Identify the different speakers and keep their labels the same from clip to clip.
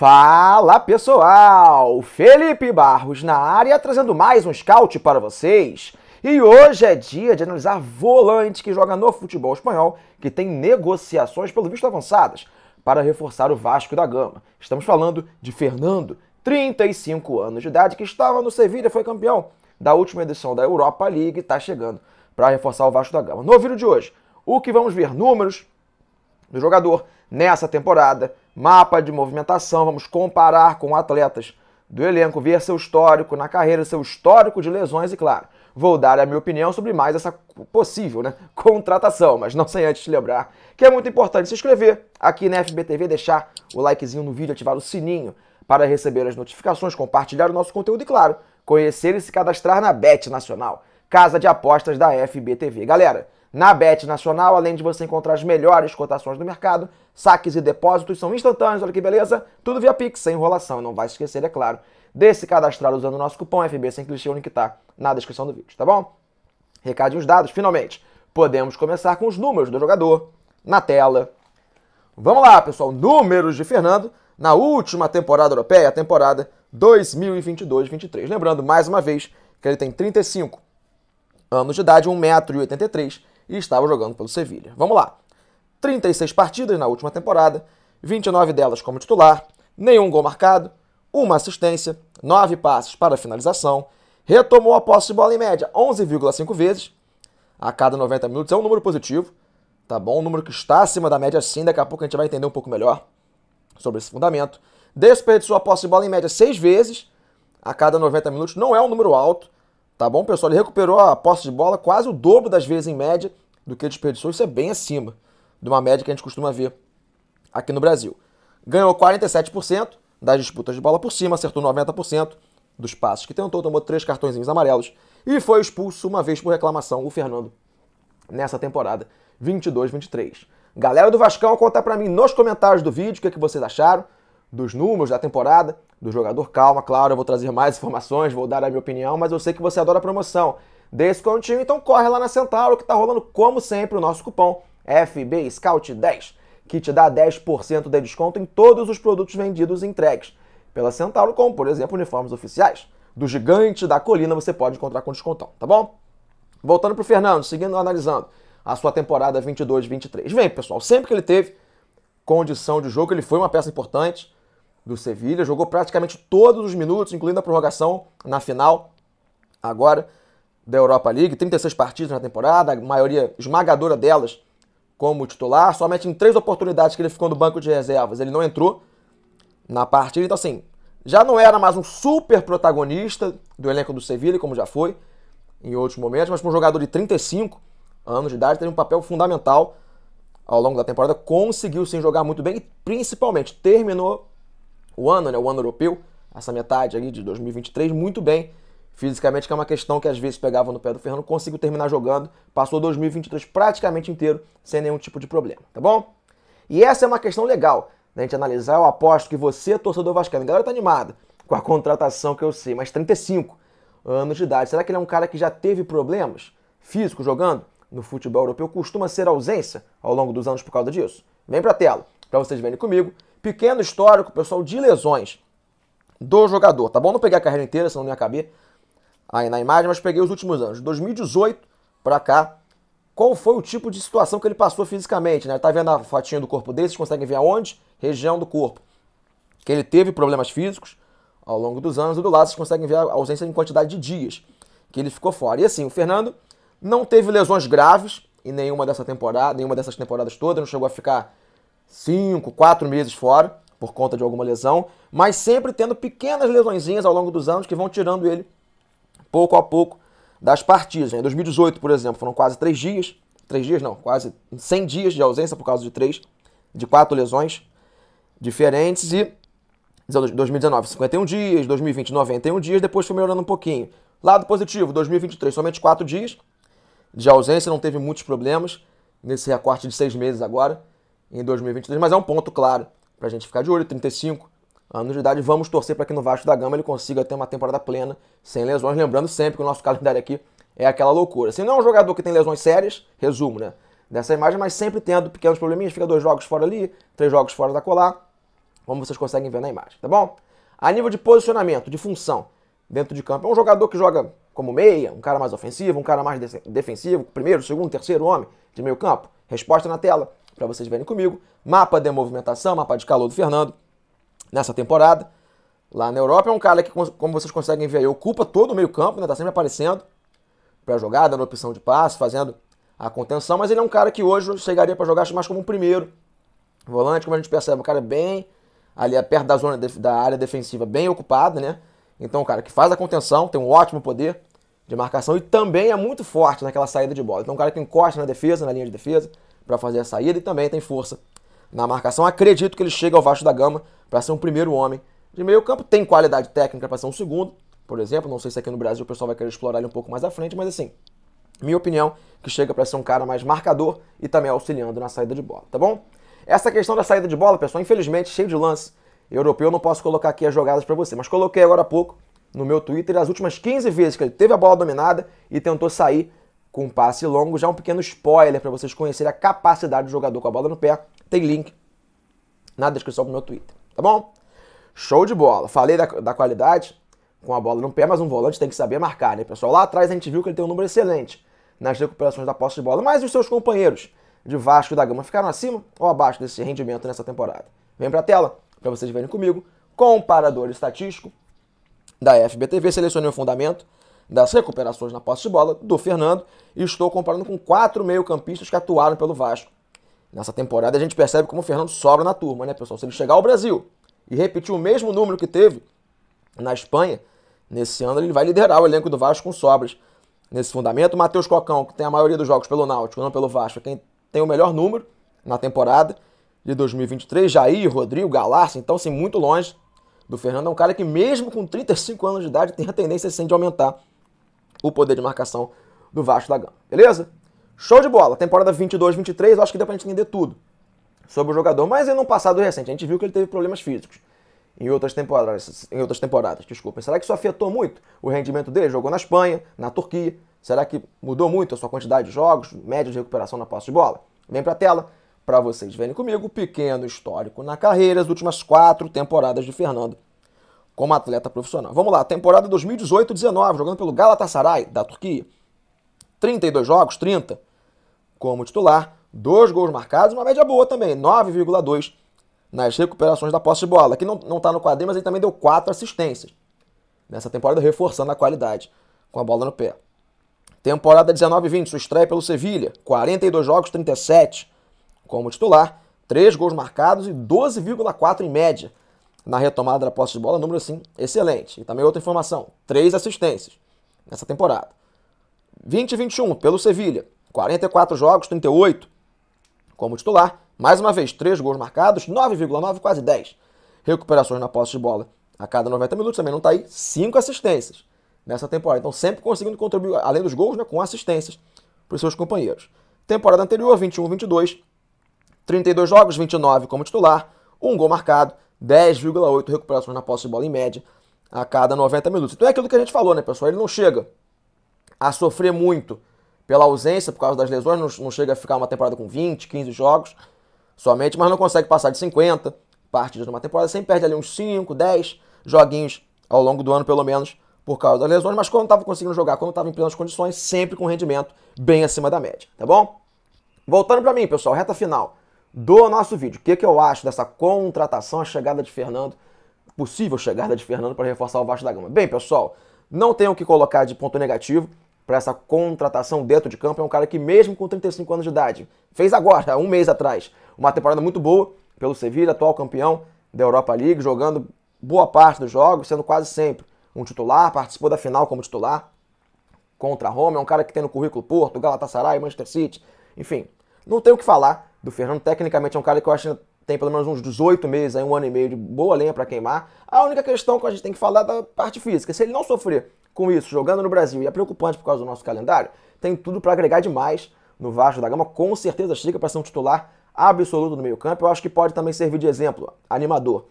Speaker 1: Fala pessoal! Felipe Barros na área trazendo mais um scout para vocês. E hoje é dia de analisar volante que joga no futebol espanhol, que tem negociações pelo visto avançadas para reforçar o Vasco da Gama. Estamos falando de Fernando, 35 anos de idade, que estava no Sevilha, foi campeão da última edição da Europa League e está chegando para reforçar o Vasco da Gama. No vídeo de hoje, o que vamos ver números do jogador nessa temporada, mapa de movimentação, vamos comparar com atletas do elenco, ver seu histórico na carreira, seu histórico de lesões e, claro, vou dar a minha opinião sobre mais essa possível né, contratação, mas não sem antes te lembrar que é muito importante se inscrever aqui na FBTV, deixar o likezinho no vídeo, ativar o sininho para receber as notificações, compartilhar o nosso conteúdo e, claro, conhecer e se cadastrar na Bet Nacional, casa de apostas da FBTV. Galera, na Bet Nacional, além de você encontrar as melhores cotações do mercado, saques e depósitos são instantâneos, olha que beleza, tudo via Pix, sem enrolação, não vai esquecer, é claro, de se cadastrar usando o nosso cupom FB sem clichê, o link tá na descrição do vídeo, tá bom? os dados, finalmente, podemos começar com os números do jogador na tela. Vamos lá, pessoal, números de Fernando na última temporada europeia, a temporada 2022-23. Lembrando, mais uma vez, que ele tem 35 anos de idade, 1,83m e estava jogando pelo Sevilha. Vamos lá. 36 partidas na última temporada, 29 delas como titular, nenhum gol marcado, uma assistência, nove passes para finalização, retomou a posse de bola em média 11,5 vezes a cada 90 minutos. É um número positivo, tá bom? Um número que está acima da média sim, daqui a pouco a gente vai entender um pouco melhor sobre esse fundamento. Desperdiçou a posse de bola em média 6 vezes a cada 90 minutos, não é um número alto, tá bom, pessoal? Ele recuperou a posse de bola quase o dobro das vezes em média do que desperdiçou. Isso é bem acima de uma média que a gente costuma ver aqui no Brasil. Ganhou 47% das disputas de bola por cima, acertou 90% dos passes que tentou, tomou três cartõezinhos amarelos e foi expulso uma vez por reclamação o Fernando nessa temporada 22-23. Galera do Vascão, conta para mim nos comentários do vídeo o que, é que vocês acharam dos números da temporada do jogador. Calma, claro, eu vou trazer mais informações, vou dar a minha opinião, mas eu sei que você adora promoção descontinho. Então corre lá na Centauro que está rolando, como sempre, o nosso cupom FB Scout 10, que te dá 10% de desconto em todos os produtos vendidos e entregues pela Centauro, como por exemplo uniformes oficiais. Do gigante da colina você pode encontrar com descontão, tá bom? Voltando pro Fernando, seguindo analisando a sua temporada 22-23. Vem, pessoal, sempre que ele teve condição de jogo, ele foi uma peça importante do Sevilha, jogou praticamente todos os minutos, incluindo a prorrogação na final. Agora, da Europa League, 36 partidas na temporada, a maioria esmagadora delas como titular, somente em três oportunidades que ele ficou no banco de reservas, ele não entrou na partida, então assim, já não era mais um super protagonista do elenco do Sevilla como já foi em outros momentos, mas um jogador de 35 anos de idade teve um papel fundamental ao longo da temporada, conseguiu sim jogar muito bem e principalmente terminou o ano, né, o ano europeu, essa metade ali de 2023 muito bem fisicamente, que é uma questão que às vezes pegava no pé do Fernando, conseguiu terminar jogando, passou 2023 praticamente inteiro sem nenhum tipo de problema, tá bom? E essa é uma questão legal da gente analisar. Eu aposto que você, torcedor vascaíno, a galera tá animada com a contratação que eu sei, mas 35 anos de idade. Será que ele é um cara que já teve problemas físicos jogando no futebol europeu? Costuma ser ausência ao longo dos anos por causa disso? Vem pra tela, para vocês verem comigo. Pequeno histórico, pessoal, de lesões do jogador, tá bom? Não peguei a carreira inteira, senão não ia caber aí na imagem, mas peguei os últimos anos. De 2018 para cá, qual foi o tipo de situação que ele passou fisicamente? Né? Tá vendo a fotinha do corpo dele? Vocês conseguem ver aonde? Região do corpo. Que ele teve problemas físicos ao longo dos anos. E do lado vocês conseguem ver a ausência em quantidade de dias que ele ficou fora. E assim, o Fernando não teve lesões graves em nenhuma dessa temporada, nenhuma dessas temporadas todas, não chegou a ficar 5, 4 meses fora por conta de alguma lesão, mas sempre tendo pequenas lesõezinhas ao longo dos anos que vão tirando ele pouco a pouco das partidas. Né? Em 2018, por exemplo, foram quase três dias, três dias não, quase 100 dias de ausência por causa de três, de quatro lesões diferentes e 2019, 51 dias, 2020, 91 dias, depois foi melhorando um pouquinho. Lado positivo, 2023, somente 4 dias de ausência, não teve muitos problemas nesse recorte de 6 meses agora, em 2023, mas é um ponto claro para a gente ficar de olho, 35 anos de idade. Vamos torcer para que no Vasco da Gama ele consiga ter uma temporada plena, sem lesões. Lembrando sempre que o nosso calendário aqui é aquela loucura. Se não é um jogador que tem lesões sérias, resumo, né? Dessa imagem, mas sempre tendo pequenos probleminhas, fica dois jogos fora ali, três jogos fora da colar. Como vocês conseguem ver na imagem, tá bom? A nível de posicionamento, de função dentro de campo, é um jogador que joga como meia, um cara mais ofensivo, um cara mais de defensivo, primeiro, segundo, terceiro homem de meio campo. Resposta na tela para vocês verem comigo. Mapa de movimentação, mapa de calor do Fernando nessa temporada. Lá na Europa é um cara que, como vocês conseguem ver aí, ocupa todo o meio campo, né? Tá sempre aparecendo para jogar, dando opção de passe, fazendo a contenção, mas ele é um cara que hoje chegaria para jogar mais como um primeiro volante, como a gente percebe, é um cara bem ali é perto da zona da área defensiva, bem ocupado, né? Então, um cara que faz a contenção, tem um ótimo poder de marcação e também é muito forte naquela saída de bola. Então, um cara que encosta na defesa, na linha de defesa, para fazer a saída e também tem força na marcação. Acredito que ele chega ao Vasco da Gama para ser um primeiro homem de meio campo. Tem qualidade técnica para ser um segundo, por exemplo. Não sei se aqui no Brasil o pessoal vai querer explorar ele um pouco mais à frente, mas assim, minha opinião, que chega para ser um cara mais marcador e também auxiliando na saída de bola, tá bom? Essa questão da saída de bola, pessoal, infelizmente, cheio de lance. Europeu, não posso colocar aqui as jogadas para você, mas coloquei agora há pouco no meu Twitter as últimas 15 vezes que ele teve a bola dominada e tentou sair com um passe longo. Já um pequeno spoiler para vocês conhecerem a capacidade do jogador com a bola no pé. Tem link na descrição do meu Twitter, tá bom? Show de bola. Falei da, da qualidade com a bola no pé, mas um volante tem que saber marcar, né, pessoal? Lá atrás a gente viu que ele tem um número excelente nas recuperações da posse de bola, mas os seus companheiros de Vasco e da Gama ficaram acima ou abaixo desse rendimento nessa temporada? Vem pra tela para vocês verem comigo. Comparador estatístico da FBTV, selecionei o fundamento das recuperações na posse de bola do Fernando e estou comparando com quatro meio-campistas que atuaram pelo Vasco Nessa temporada a gente percebe como o Fernando sobra na turma, né, pessoal? Se ele chegar ao Brasil e repetir o mesmo número que teve na Espanha, nesse ano ele vai liderar o elenco do Vasco com sobras. Nesse fundamento, Matheus Cocão, que tem a maioria dos jogos pelo Náutico, não pelo Vasco, é quem tem o melhor número na temporada de 2023, Jair, Rodrigo, Galarça, então sim, muito longe do Fernando. É um cara que mesmo com 35 anos de idade tem a tendência de aumentar o poder de marcação do Vasco da Gama. Beleza? Show de bola. Temporada 22-23, eu acho que dá pra gente entender tudo sobre o jogador. Mas em um passado recente, a gente viu que ele teve problemas físicos em outras temporadas, em outras temporadas, desculpa. Será que isso afetou muito o rendimento dele? Jogou na Espanha, na Turquia. Será que mudou muito a sua quantidade de jogos, média de recuperação na posse de bola? Vem para a tela para vocês verem comigo o pequeno histórico na carreira, as últimas quatro temporadas de Fernando como atleta profissional. Vamos lá, temporada 2018-19, jogando pelo Galatasaray da Turquia. 32 jogos, 30 como titular, dois gols marcados, uma média boa também, 9,2 nas recuperações da posse de bola. Aqui não está no quadrinho, mas ele também deu quatro assistências nessa temporada, reforçando a qualidade com a bola no pé. Temporada 19-20, sua estreia pelo Sevilha, 42 jogos, 37 como titular, 3 gols marcados e 12,4 em média na retomada da posse de bola, número assim excelente. E também outra informação, 3 assistências nessa temporada. 20-21 pelo Sevilha, 44 jogos, 38 como titular. Mais uma vez, 3 gols marcados, 9,9, quase 10 recuperações na posse de bola a cada 90 minutos. Também não está aí, 5 assistências nessa temporada. Então, sempre conseguindo contribuir, além dos gols, né, com assistências para os seus companheiros. Temporada anterior, 21-22, 32 jogos, 29 como titular, 1 gol marcado, 10,8 recuperações na posse de bola em média a cada 90 minutos. Então é aquilo que a gente falou, né, pessoal? Ele não chega a sofrer muito pela ausência, por causa das lesões, não, não chega a ficar uma temporada com 20, 15 jogos somente, mas não consegue passar de 50 partidas numa temporada, sempre perde ali uns 5, 10 joguinhos ao longo do ano, pelo menos, por causa das lesões, mas quando estava conseguindo jogar, quando estava em plenas condições, sempre com rendimento bem acima da média, tá bom? Voltando para mim, pessoal, reta final do nosso vídeo. O que, que eu acho dessa contratação, a chegada de Fernando, possível chegada de Fernando para reforçar o Vasco da Gama? Bem, pessoal, não tenho o que colocar de ponto negativo para essa contratação dentro de campo é um cara que, mesmo com 35 anos de idade, fez agora, um mês atrás, uma temporada muito boa pelo Sevilla, atual campeão da Europa League, jogando boa parte dos jogos, sendo quase sempre um titular, participou da final como titular contra a Roma, é um cara que tem no currículo Porto, Galatasaray, Manchester City, enfim. Não tem o que falar do Fernando, tecnicamente é um cara que eu acho que tem pelo menos uns 18 meses, aí, um ano e meio de boa lenha para queimar. A única questão que a gente tem que falar é da parte física. Se ele não sofrer com isso, jogando no Brasil, e é preocupante por causa do nosso calendário, tem tudo para agregar demais no Vasco da Gama. Com certeza chega para ser um titular absoluto no meio-campo. Eu acho que pode também servir de exemplo, animador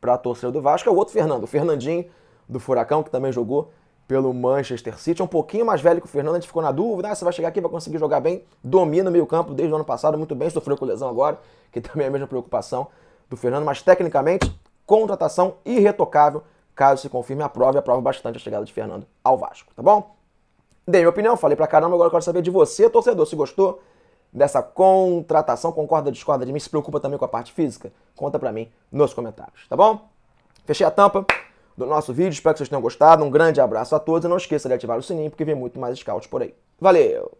Speaker 1: para a torcida do Vasco. É o outro Fernando, o Fernandinho do Furacão, que também jogou pelo Manchester City. É um pouquinho mais velho que o Fernando, a gente ficou na dúvida. Ah, você vai chegar aqui, vai conseguir jogar bem. Domina o meio-campo desde o ano passado, muito bem. Sofreu com lesão agora, que também é a mesma preocupação do Fernando, mas tecnicamente, contratação irretocável caso se confirme a prova, e aprove bastante a chegada de Fernando ao Vasco, tá bom? Dei minha opinião, falei pra caramba, agora eu quero saber de você, torcedor, se gostou dessa contratação, concorda, discorda de mim, se preocupa também com a parte física? Conta pra mim nos comentários, tá bom? Fechei a tampa do nosso vídeo, espero que vocês tenham gostado, um grande abraço a todos e não esqueça de ativar o sininho porque vem muito mais scouts por aí. Valeu!